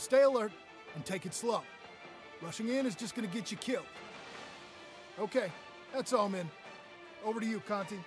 stay alert and take it slow. Rushing in is just gonna get you killed. Okay, that's all, men. Over to you, Conti.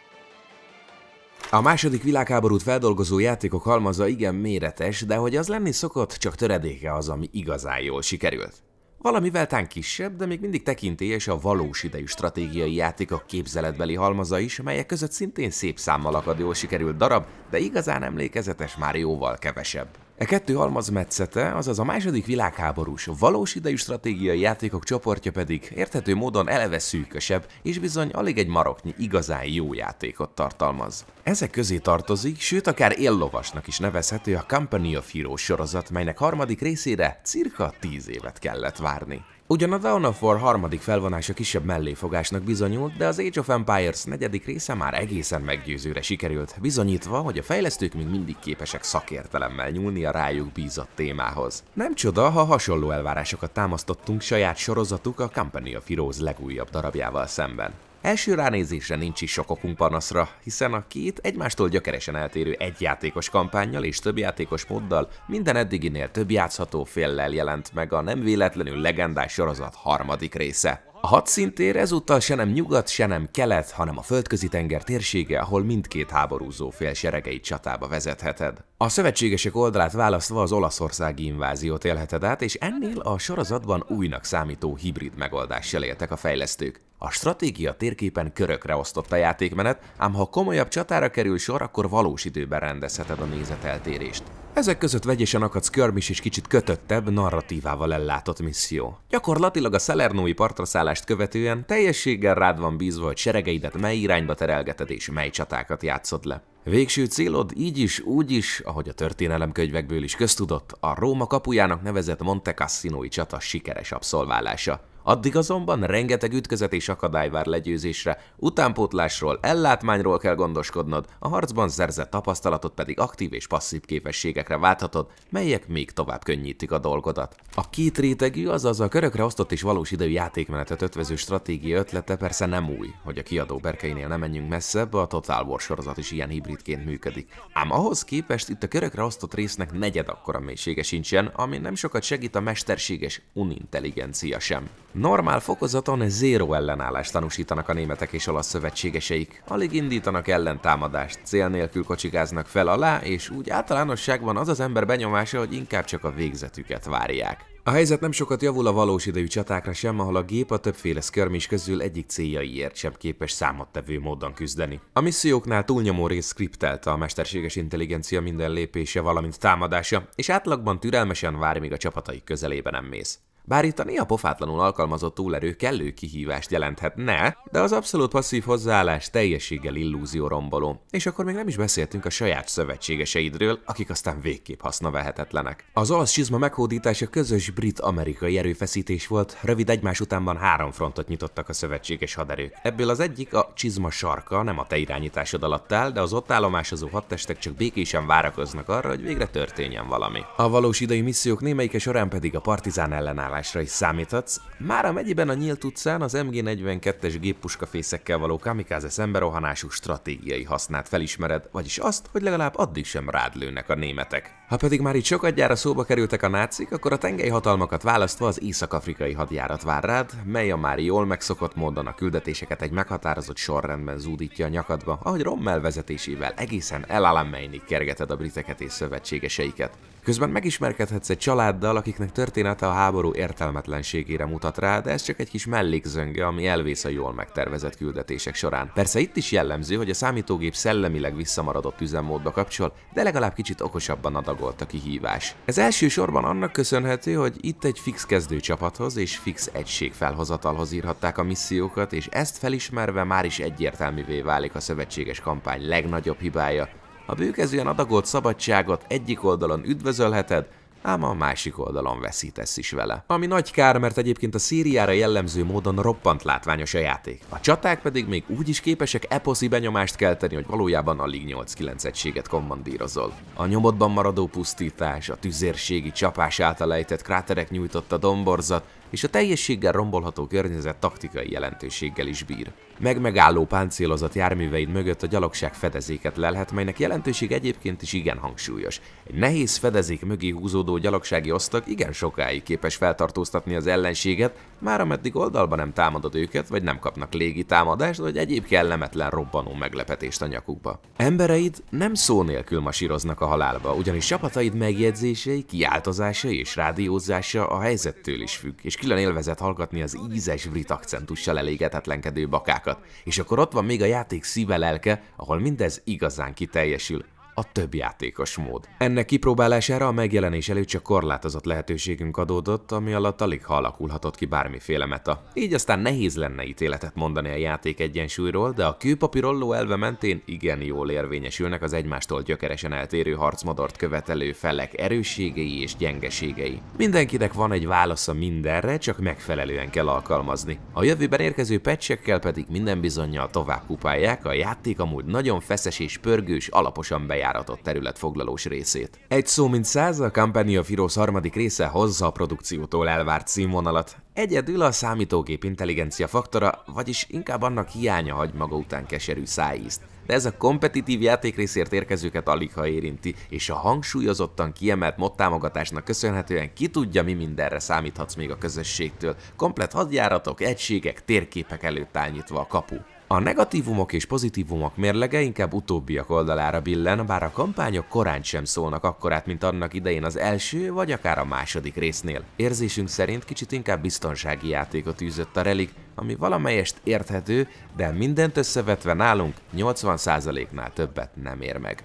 A második világháborút feldolgozó játékok halmaza igen méretes, de hogy az lenni szokott, csak töredéke az, ami igazán jól sikerült. Valamivel tán kisebb, de még mindig tekintélyes a valós idejű stratégiai játékok képzeletbeli halmaza is, melyek között szintén szép számmal akad jól sikerült darab, de igazán emlékezetes már jóval kevesebb. E kettő metszete, azaz a második világháborús, valós idejű stratégiai játékok csoportja pedig érthető módon eleve szűkösebb, és bizony alig egy maroknyi igazán jó játékot tartalmaz. Ezek közé tartozik, sőt akár éllovasnak is nevezhető a Company of Heroes sorozat, melynek harmadik részére cirka 10 évet kellett várni. Ugyan a Dawn of War harmadik felvonása kisebb melléfogásnak bizonyult, de az Age of Empires negyedik része már egészen meggyőzőre sikerült, bizonyítva, hogy a fejlesztők még mindig képesek szakértelemmel nyúlni a rájuk bízott témához. Nem csoda, ha hasonló elvárásokat támasztottunk saját sorozatuk a Company of Heroes legújabb darabjával szemben. Első ránézésre nincs is sok okunk panaszra, hiszen a két egymástól gyökeresen eltérő egyjátékos kampányjal és többjátékos móddal minden eddiginél több játszható féllel jelent meg a nem véletlenül legendás sorozat harmadik része. A hat szintér ezúttal se nem nyugat, se nem kelet, hanem a földközi tenger térsége, ahol mindkét háborúzó fél seregeit csatába vezetheted. A szövetségesek oldalát választva az olaszországi inváziót élheted át, és ennél a sorozatban újnak számító hibrid megoldással éltek a fejlesztők. A stratégia térképen körökre osztott a játékmenet, ám ha komolyabb csatára kerül sor, akkor valós időben rendezheted a nézeteltérést. Ezek között vegyesen akadsz körmis és kicsit kötöttebb, narratívával ellátott misszió. Gyakorlatilag a szelernói partraszállást követően teljességgel rád van bízva, hogy seregeidet mely irányba terelgeted és mely csatákat játszod le. Végső célod így is, úgy is, ahogy a történelemkönyvekből is köztudott, a Róma kapujának nevezett Monte Cassinoi csata sikeres abszolválása. Addig azonban rengeteg ütközet és akadály vár legyőzésre, utánpótlásról, ellátmányról kell gondoskodnod, a harcban szerzett tapasztalatot pedig aktív és passzív képességekre válthatod, melyek még tovább könnyítik a dolgodat. A két rétegű, azaz a körökre osztott és valós idejű játékmenetet ötvező stratégia ötlete persze nem új, hogy a kiadó berkeinél nem menjünk messzebb, a Total War sorozat is ilyen hibridként működik. Ám ahhoz képest itt a körökre osztott résznek negyed akkora mélysége sincsen, ami nem sokat segít a mesterséges unintelligencia sem. Normál fokozaton zéro ellenállást tanúsítanak a németek és olasz szövetségeseik. Alig indítanak ellentámadást, cél nélkül kocsikáznak fel alá, és úgy általánosságban az az ember benyomása, hogy inkább csak a végzetüket várják. A helyzet nem sokat javul a valós idejű csatákra sem, ahol a gép a többféle skirmish közül egyik céljaiért sem képes számottevő módon küzdeni. A misszióknál túlnyomó rész skriptelt a mesterséges intelligencia minden lépése, valamint támadása, és átlagban türelmesen vár, míg a csapatai közelébe nem mész. Bár itt a néha pofátlanul alkalmazott túlerő kellő kihívást jelenthetne, de az abszolút passzív hozzáállás teljességgel illúzió romboló. És akkor még nem is beszéltünk a saját szövetségeseidről, akik aztán végképp vehetetlenek. Az csizma meghódítása közös brit-amerikai erőfeszítés volt, rövid egymás utánban három frontot nyitottak a szövetséges haderők. Ebből az egyik a csizma sarka nem a te irányításod alatt áll, de az ott állomásozó hadtestek csak békésen várakoznak arra, hogy végre történjen valami. A valós idei missziók némelyike során pedig a partizán ellenáll megszállásra is számíthatsz. Már a megyiben a nyílt utcán az MG42-es géppuskafészekkel való kamikáze szemberohanású stratégiai hasznát felismered, vagyis azt, hogy legalább addig sem rád lőnek a németek. Ha pedig már itt sokadjára szóba kerültek a nácik, akkor a tengely hatalmakat választva az észak-afrikai hadjárat vár rád, mely a már jól megszokott módon a küldetéseket egy meghatározott sorrendben zúdítja a nyakadba, ahogy Rommel vezetésével egészen El kergeted a briteket és szövetségeseiket. Közben megismerkedhetsz egy családdal, akiknek története a háború értelmetlenségére mutat rá, de ez csak egy kis mellékzönge, ami elvész a jól megtervezett küldetések során. Persze itt is jellemző, hogy a számítógép szellemileg visszamaradott üzemmódba kapcsol, de legalább kicsit okosabban adagolt a kihívás. Ez elsősorban annak köszönhető, hogy itt egy fix kezdőcsapathoz és fix egység felhozatalhoz írhatták a missziókat, és ezt felismerve már is egyértelművé válik a szövetséges kampány legnagyobb hibája. A bőkezően adagolt szabadságot egyik oldalon üdvözölheted, ám a másik oldalon veszítesz is vele. Ami nagy kár, mert egyébként a szériára jellemző módon roppant látványos a játék. A csaták pedig még úgy is képesek eposzi benyomást kelteni, hogy valójában alig 8-9 egységet kommandírozol. A nyomodban maradó pusztítás, a tüzérségi csapás által ejtett kráterek nyújtotta domborzat, és a teljességgel rombolható környezet taktikai jelentőséggel is bír. Megmegálló páncélozat járműveid mögött a gyalogság fedezéket lelhet, melynek jelentőség egyébként is igen hangsúlyos. Egy nehéz fedezék mögé húzódó uralkodó gyalogsági osztag igen sokáig képes feltartóztatni az ellenséget, már ameddig oldalba nem támadod őket, vagy nem kapnak légi támadást, vagy egyéb kellemetlen robbanó meglepetést a nyakukba. Embereid nem szó nélkül masíroznak a halálba, ugyanis csapataid megjegyzései, kiáltozásai és rádiózása a helyzettől is függ, és külön élvezet hallgatni az ízes brit akcentussal elégetetlenkedő bakákat. És akkor ott van még a játék szíve lelke, ahol mindez igazán kiteljesül, a több játékos mód. Ennek kipróbálására a megjelenés előtt csak korlátozott lehetőségünk adódott, ami alatt alig ha alakulhatott ki bármiféle meta. Így aztán nehéz lenne ítéletet mondani a játék egyensúlyról, de a kőpapirolló elve mentén igen jól érvényesülnek az egymástól gyökeresen eltérő harcmodort követelő felek erősségei és gyengeségei. Mindenkinek van egy válasza mindenre, csak megfelelően kell alkalmazni. A jövőben érkező pecsekkel pedig minden bizonyal tovább kupálják, a játék amúgy nagyon feszes és pörgős, alaposan bejárt bejáratott foglalós részét. Egy szó mint száz, a Company of Heroes harmadik része hozza a produkciótól elvárt színvonalat. Egyedül a számítógép intelligencia faktora, vagyis inkább annak hiánya hagy maga után keserű szájízt. De ez a kompetitív játékrészért érkezőket alig ha érinti, és a hangsúlyozottan kiemelt mod támogatásnak köszönhetően ki tudja, mi mindenre számíthatsz még a közösségtől. Komplett hadjáratok, egységek, térképek előtt állnyitva a kapu. A negatívumok és pozitívumok mérlege inkább utóbbiak oldalára billen, bár a kampányok korán sem szólnak akkorát, mint annak idején az első, vagy akár a második résznél. Érzésünk szerint kicsit inkább biztonsági játékot űzött a relik, ami valamelyest érthető, de mindent összevetve nálunk 80%-nál többet nem ér meg.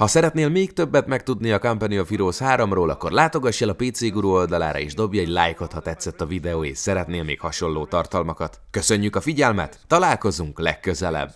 Ha szeretnél még többet megtudni a Company of Heroes 3-ról, akkor látogass el a PC Guru oldalára és dobj egy lájkot, ha tetszett a videó és szeretnél még hasonló tartalmakat. Köszönjük a figyelmet, találkozunk legközelebb!